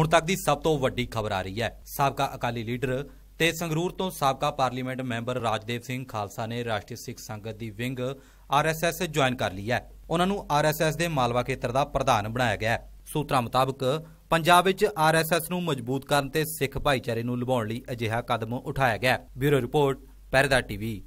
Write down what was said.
ਹੁਣ ਤੱਕ ਦੀ ਸਭ ਤੋਂ ਵੱਡੀ ਖਬਰ ਆ ਰਹੀ ਹੈ ਸਾਬਕਾ ਅਕਾਲੀ ਲੀਡਰ ਤੇ ਸੰਗਰੂਰ ਤੋਂ ਸਾਬਕਾ ਪਾਰਲੀਮੈਂਟ ਮੈਂਬਰ ਰਾਜਦੇਵ ਸਿੰਘ ਖਾਲਸਾ ਨੇ ਰਾਸ਼ਟਰੀ ਸਿੱਖ ਸੰਗਤ ਦੀ ਵਿੰਗ ਆਰਐਸਐਸ ਜੁਆਇਨ ਕਰ ਲਈ ਹੈ ਉਹਨਾਂ ਨੂੰ ਆਰਐਸਐਸ ਦੇ ਮਾਲਵਾ ਖੇਤਰ ਦਾ ਪ੍ਰਧਾਨ ਬਣਾਇਆ ਗਿਆ ਹੈ ਸੂਤਰਾਂ ਮੁਤਾਬਕ ਪੰਜਾਬ ਵਿੱਚ ਆਰਐਸਐਸ ਨੂੰ ਮਜ਼ਬੂਤ ਕਰਨ ਤੇ ਸਿੱਖ ਭਾਈਚਾਰੇ ਨੂੰ ਲੁਭਾਉਣ ਲਈ ਅਜਿਹਾ ਕਦਮ ਉਠਾਇਆ ਗਿਆ ਹੈ ਬਿਊਰੋ ਰਿਪੋਰਟ ਪੈਰਦਾ ਟੀਵੀ